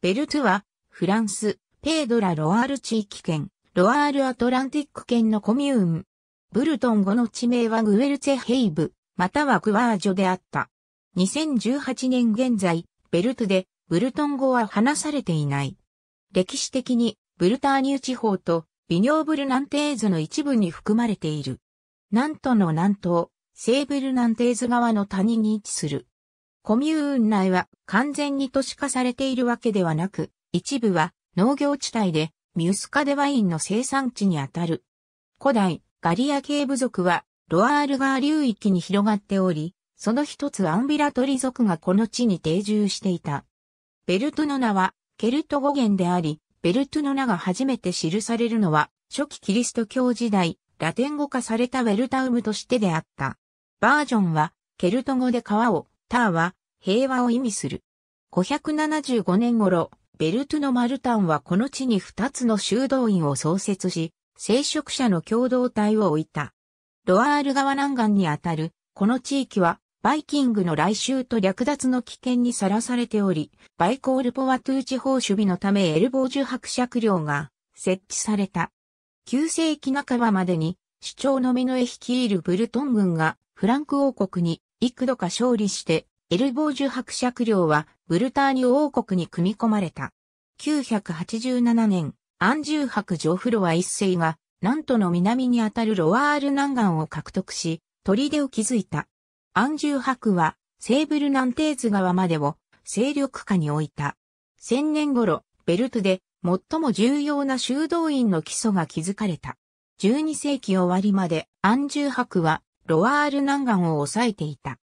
ベルトゥは、フランス、ペードラ・ロアール地域圏、ロアール・アトランティック圏のコミューン。ブルトン語の地名はグエルツェヘイブ、またはクワージョであった。2018年現在、ベルトゥで、ブルトン語は話されていない。歴史的に、ブルターニュ地方と、ビニョーブルナンテーズの一部に含まれている。南東の南東、セーブルナンテーズ側の谷に位置する。コミューン内は完全に都市化されているわけではなく、一部は農業地帯でミュスカデワインの生産地にあたる。古代ガリア系部族はロアール川流域に広がっており、その一つアンビラトリ族がこの地に定住していた。ベルトの名はケルト語源であり、ベルトの名が初めて記されるのは初期キリスト教時代、ラテン語化されたウェルタウムとしてであった。バージョンはケルト語で川を、ターは平和を意味する。575年頃、ベルトゥノ・マルタンはこの地に2つの修道院を創設し、聖職者の共同体を置いた。ロアール川南岸にあたる、この地域は、バイキングの来襲と略奪の危険にさらされており、バイコールポワトゥー地方守備のためエルボージュ伯爵領が設置された。9世紀半ばまでに、首長のミノエ率いるブルトン軍がフランク王国に幾度か勝利してエルボージュ伯爵領はブルターニュ王国に組み込まれた。987年、アンジュー伯ジョフロア一世が、南都の南にあたるロワール南岸を獲得し、砦を築いた。アンジュー伯は、セーブルナンテーズ川までを勢力下に置いた。千年頃、ベルトで最も重要な修道院の基礎が築かれた。12世紀終わりまでアンジュー伯はロワール南岸を抑えていた。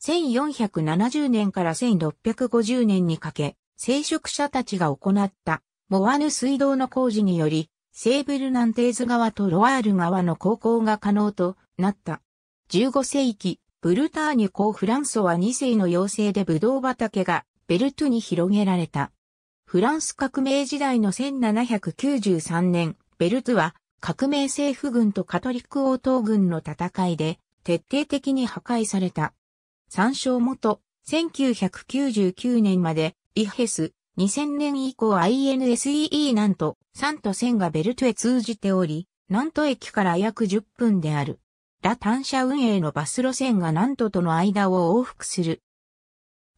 1470年から1650年にかけ、聖職者たちが行ったモアヌ水道の工事により、セーブルナンテーズ川とロワール川の航行が可能となった。15世紀、ブルターニュ公フランソは2世の要請でブドウ畑がベルトゥに広げられた。フランス革命時代の1793年、ベルトゥは革命政府軍とカトリック王党軍の戦いで徹底的に破壊された。参照元、1999年まで、イヘス、2000年以降 INSEE なんと、3と線がベルトへ通じており、んと駅から約10分である。ラ・タシ車運営のバス路線がなんとの間を往復する。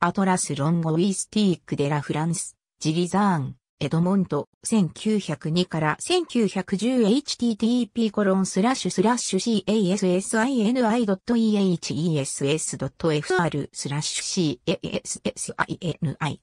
アトラス・ロンゴ・ウィスティーク・デ・ラ・フランス、ジリザーン。エドモント、1902から1910 http コロンスラッシュスラッシュ casini.ehess.fr スラッシュ casini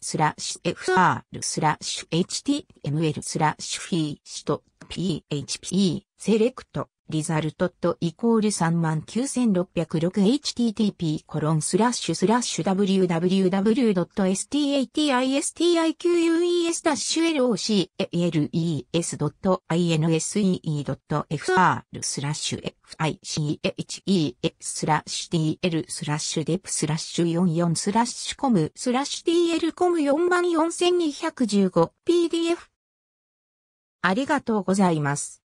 スラッシュ fr スラッシュ html スラッシュフィーシト php セレクトリザルトットイコール 39606http コロンスラッシュスラッシュ www.statistiques-loces.insee.fr スラッシュ fiches スラッシュ tl スラッシュデプスラッシュ44スラッシュコムスラッシュ tl コム44215 pdf ありがとうございます。